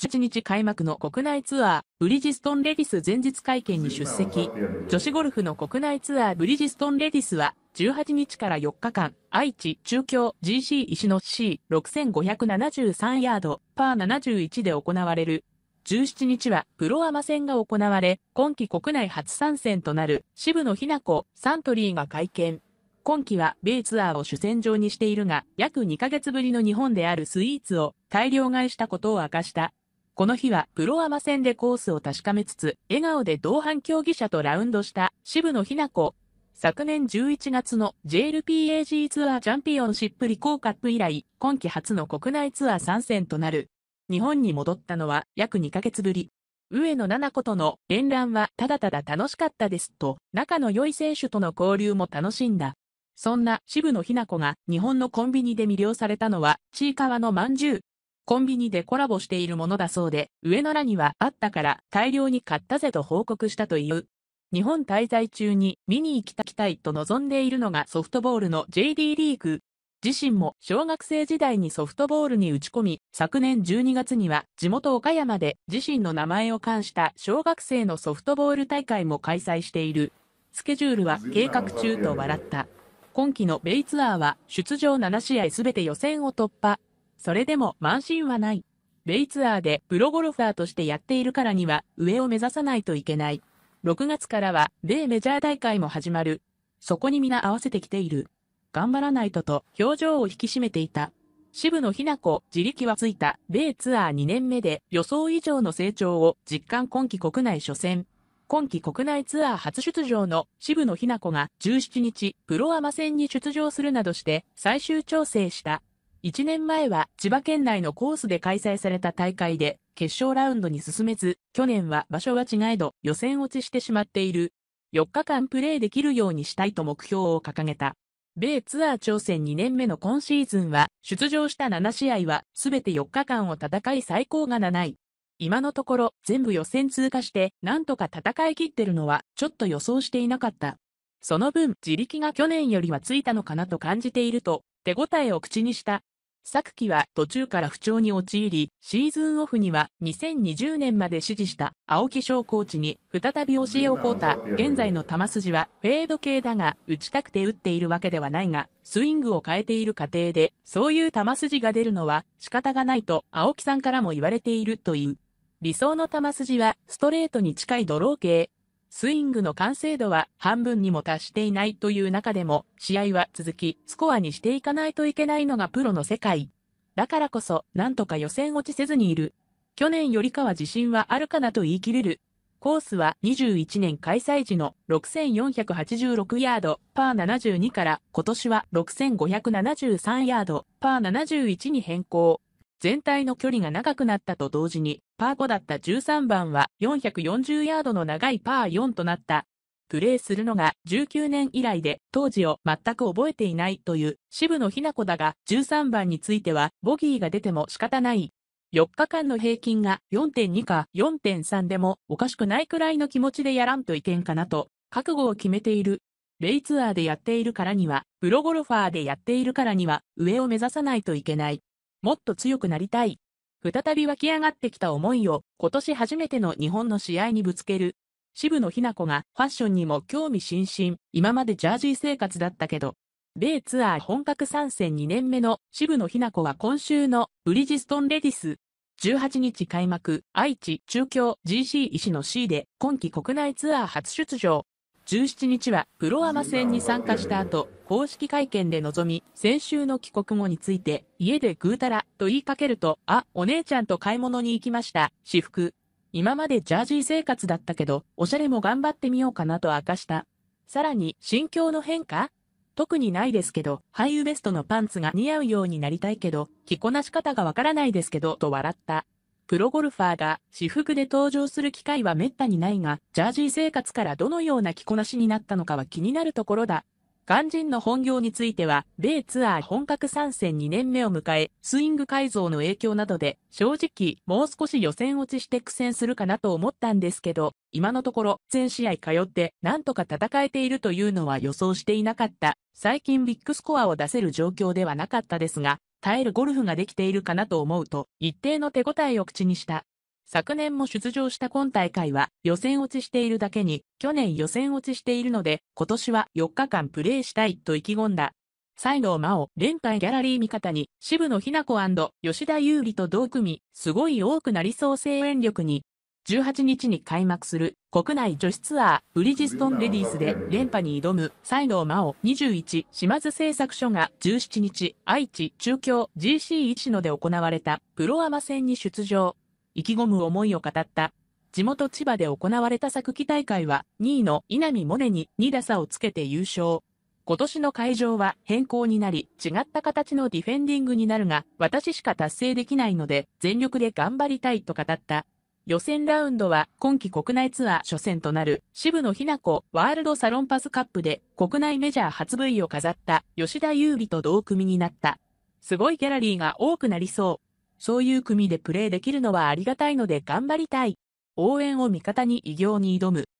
17日開幕の国内ツアー、ブリヂストンレディス前日会見に出席。女子ゴルフの国内ツアーブリヂストンレディスは、18日から4日間、愛知、中京、GC 石の C6573 ヤード、パー71で行われる。17日はプロアマ戦が行われ、今季国内初参戦となる渋野日向子、サントリーが会見。今季は米ツアーを主戦場にしているが、約2ヶ月ぶりの日本であるスイーツを大量買いしたことを明かした。この日はプロアマ戦でコースを確かめつつ、笑顔で同伴競技者とラウンドした渋野日向子。昨年11月の JLPAG ツアーチャンピオンシップリコーカップ以来、今季初の国内ツアー参戦となる。日本に戻ったのは約2ヶ月ぶり。上野七子との連覧はただただ楽しかったですと、仲の良い選手との交流も楽しんだ。そんな渋野日向子が日本のコンビニで魅了されたのは、ちいかわのまんじゅう。コンビニでコラボしているものだそうで、上野らにはあったから大量に買ったぜと報告したという。日本滞在中に見に行きたきたいと望んでいるのがソフトボールの JD リーグ。自身も小学生時代にソフトボールに打ち込み、昨年12月には地元岡山で自身の名前を冠した小学生のソフトボール大会も開催している。スケジュールは計画中と笑った。今季のベイツアーは出場7試合すべて予選を突破。それでも満身はない。ベイツアーでプロゴルファーとしてやっているからには上を目指さないといけない。6月からは米メジャー大会も始まる。そこに皆合わせてきている。頑張らないとと表情を引き締めていた。渋野日向子自力はついた米ツアー2年目で予想以上の成長を実感今季国内初戦。今季国内ツアー初出場の渋野日向子が17日プロアマ戦に出場するなどして最終調整した。1年前は千葉県内のコースで開催された大会で決勝ラウンドに進めず、去年は場所は違えど予選落ちしてしまっている。4日間プレーできるようにしたいと目標を掲げた。米ツアー挑戦2年目の今シーズンは、出場した7試合は全て4日間を戦い最高が7位。今のところ全部予選通過して、なんとか戦い切ってるのはちょっと予想していなかった。その分、自力が去年よりはついたのかなと感じていると、手応えを口にした。昨季は途中から不調に陥り、シーズンオフには2020年まで指示した青木翔コーチに再び教えを請うた。現在の球筋はフェード系だが、打ちたくて打っているわけではないが、スイングを変えている過程で、そういう球筋が出るのは仕方がないと青木さんからも言われているという。理想の球筋はストレートに近いドロー系、スイングの完成度は半分にも達していないという中でも、試合は続き、スコアにしていかないといけないのがプロの世界。だからこそ、なんとか予選落ちせずにいる。去年よりかは自信はあるかなと言い切れる。コースは21年開催時の6486ヤード、パー72から今年は6573ヤード、パー71に変更。全体の距離が長くなったと同時に、パー5だった13番は440ヤードの長いパー4となった。プレーするのが19年以来で、当時を全く覚えていないという渋野日向子だが、13番についてはボギーが出ても仕方ない。4日間の平均が4.2か4.3でもおかしくないくらいの気持ちでやらんといけんかなと、覚悟を決めている。レイツアーでやっているからには、プロゴルファーでやっているからには、上を目指さないといけない。もっと強くなりたい。再び湧き上がってきた思いを今年初めての日本の試合にぶつける。渋野日向子がファッションにも興味津々、今までジャージー生活だったけど、米ツアー本格参戦2年目の渋野日向子は今週のブリジストンレディス。18日開幕、愛知中京 GC 医師の C で今季国内ツアー初出場。17日はプロアマ戦に参加した後、公式会見で臨み、先週の帰国後について、家でぐうたらと言いかけると、あ、お姉ちゃんと買い物に行きました、私服。今までジャージー生活だったけど、おしゃれも頑張ってみようかなと明かした。さらに、心境の変化特にないですけど、俳優ベストのパンツが似合うようになりたいけど、着こなし方がわからないですけど、と笑った。プロゴルファーが私服で登場する機会は滅多にないが、ジャージー生活からどのような着こなしになったのかは気になるところだ。肝心の本業については、米ツアー本格参戦2年目を迎え、スイング改造の影響などで、正直、もう少し予選落ちして苦戦するかなと思ったんですけど、今のところ、全試合通って、なんとか戦えているというのは予想していなかった。最近ビッグスコアを出せる状況ではなかったですが、耐えるゴルフができているかなと思うと、一定の手応えを口にした。昨年も出場した今大会は予選落ちしているだけに、去年予選落ちしているので、今年は4日間プレーしたいと意気込んだ。西郷真央、連海ギャラリー味方に、渋野日向子吉田優利と同組、すごい多くなりそう声援力に、18日に開幕する国内女子ツアーブリジストンレディースで連覇に挑む西郷真央21島津製作所が17日愛知中京 GC 一野で行われたプロアマ戦に出場。意気込む思いを語った。地元千葉で行われた作期大会は2位の稲見萌寧に2打差をつけて優勝。今年の会場は変更になり、違った形のディフェンディングになるが、私しか達成できないので、全力で頑張りたいと語った。予選ラウンドは今季国内ツアー初戦となる渋野日向子ワールドサロンパスカップで国内メジャー初 V を飾った吉田優利と同組になった。すごいギャラリーが多くなりそう。そういう組でプレーできるのはありがたいので頑張りたい。応援を味方に偉業に挑む。